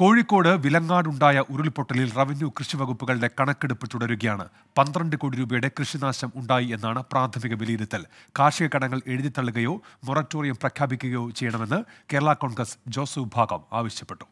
കോഴിക്കോട് വിലങ്ങാടുണ്ടായ ഉരുൾപൊട്ടലിൽ റവന്യൂ കൃഷി വകുപ്പുകളുടെ കണക്കെടുപ്പ് തുടരുകയാണ് പന്ത്രണ്ട് കോടി രൂപയുടെ കൃഷിനാശം ഉണ്ടായി എന്നാണ് പ്രാഥമിക വിലയിരുത്തൽ കാർഷിക കടങ്ങൾ എഴുതിത്തള്ളുകയോ മൊറട്ടോറിയം പ്രഖ്യാപിക്കുകയോ ചെയ്യണമെന്ന് കേരള കോൺഗ്രസ് ജോസഫ് വിഭാഗം ആവശ്യപ്പെട്ടു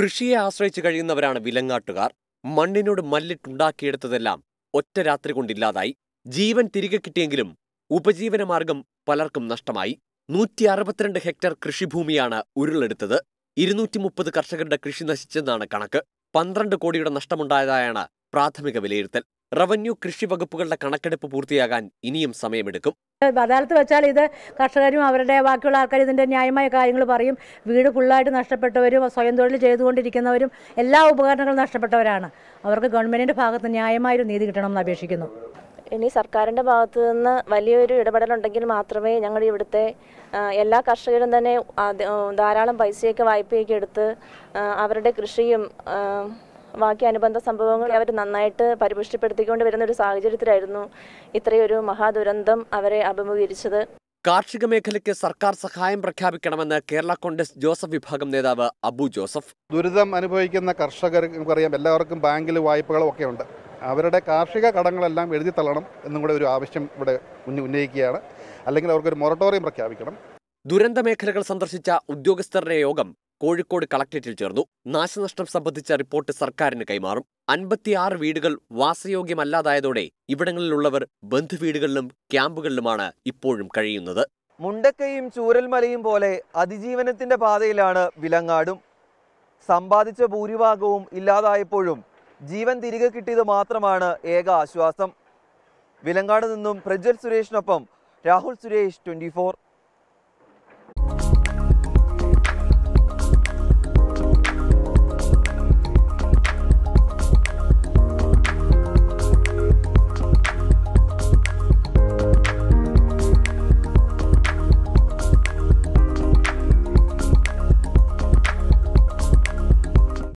കൃഷിയെ ആശ്രയിച്ചു കഴിയുന്നവരാണ് വിലങ്ങാട്ടുകാർ മണ്ണിനോട് മല്ലിട്ടുണ്ടാക്കിയെടുത്തതെല്ലാം ഒറ്റ രാത്രി കൊണ്ടില്ലാതായി ജീവൻ തിരികെ കിട്ടിയെങ്കിലും ഉപജീവനമാർഗം പലർക്കും നഷ്ടമായി നൂറ്റി അറുപത്തിരണ്ട് ഹെക്ടർ കൃഷിഭൂമിയാണ് ഉരുളെടുത്തത് ഇരുന്നൂറ്റി മുപ്പത് കർഷകരുടെ കൃഷി നശിച്ചെന്നാണ് കണക്ക് പന്ത്രണ്ട് കോടിയുടെ നഷ്ടമുണ്ടായതായാണ് പ്രാഥമിക വിലയിരുത്തൽ റവന്യൂ കൃഷി വകുപ്പുകളുടെ കണക്കെടുപ്പ് പൂർത്തിയാകാൻ ഇനിയും സമയമെടുക്കും അദാലത്ത് വെച്ചാൽ ഇത് കർഷകരും അവരുടെ ബാക്കിയുള്ള ആൾക്കാർ ഇതിൻ്റെ ന്യായമായ കാര്യങ്ങൾ പറയും വീട് ഫുള്ളായിട്ട് നഷ്ടപ്പെട്ടവരും സ്വയം തൊഴിൽ ചെയ്തുകൊണ്ടിരിക്കുന്നവരും എല്ലാ ഉപകരണങ്ങളും നഷ്ടപ്പെട്ടവരാണ് അവർക്ക് ഗവൺമെൻറ്റിൻ്റെ ഭാഗത്ത് ന്യായമായൊരു നീതി കിട്ടണമെന്ന് അപേക്ഷിക്കുന്നു ഇനി സർക്കാരിൻ്റെ ഭാഗത്തു നിന്ന് വലിയൊരു ഇടപെടലുണ്ടെങ്കിൽ മാത്രമേ ഞങ്ങൾ ഇവിടുത്തെ എല്ലാ കർഷകരും തന്നെ ധാരാളം പൈസയൊക്കെ വായ്പയൊക്കെ എടുത്ത് അവരുടെ കൃഷിയും ബാക്കി അനുബന്ധ സംഭവങ്ങൾ അവർ നന്നായിട്ട് പരിപുഷ്ടിപ്പെടുത്തിക്കൊണ്ട് വരുന്ന ഒരു സാഹചര്യത്തിലായിരുന്നു ഇത്രയൊരു മഹാദുരന്തം അവരെ അഭിമുഖീകരിച്ചത് കാർഷിക മേഖലയ്ക്ക് സർക്കാർ സഹായം പ്രഖ്യാപിക്കണമെന്ന് കേരള കോൺഗ്രസ് ജോസഫ് വിഭാഗം നേതാവ് അബു ജോസഫ് ദുരിതം അനുഭവിക്കുന്ന കർഷകർ നമുക്കറിയാം എല്ലാവർക്കും ബാങ്കിൽ വായ്പകളും ഒക്കെ ഉണ്ട് അവരുടെ കാർഷിക കടങ്ങളെല്ലാം എഴുതി തള്ളണം എന്നും കൂടെ ഒരു ആവശ്യം ഇവിടെ ഉന്നയിക്കുകയാണ് അല്ലെങ്കിൽ അവർക്കൊരു മൊറട്ടോറിയം പ്രഖ്യാപിക്കണം ദുരന്ത മേഖലകൾ സന്ദർശിച്ച ഉദ്യോഗസ്ഥരുടെ യോഗം കോഴിക്കോട് കളക്ടറേറ്റിൽ ചേർന്നു നാശനഷ്ടം സംബന്ധിച്ച റിപ്പോർട്ട് സർക്കാരിന് കൈമാറും അൻപത്തിയാറ് വീടുകൾ വാസയോഗ്യമല്ലാതായതോടെ ഇവിടങ്ങളിലുള്ളവർ ബന്ധുവീടുകളിലും ക്യാമ്പുകളിലുമാണ് ഇപ്പോഴും കഴിയുന്നത് മുണ്ടക്കയും ചൂരൽമലയും പോലെ അതിജീവനത്തിന്റെ പാതയിലാണ് വിലങ്ങാടും സമ്പാദിച്ച ഭൂരിഭാഗവും ഇല്ലാതായപ്പോഴും ജീവൻ തിരികെ കിട്ടിയത് മാത്രമാണ് ഏക ആശ്വാസം വിലങ്കാട് നിന്നും പ്രജ്വൽ സുരേഷിനൊപ്പം രാഹുൽ സുരേഷ് ട്വൻറ്റി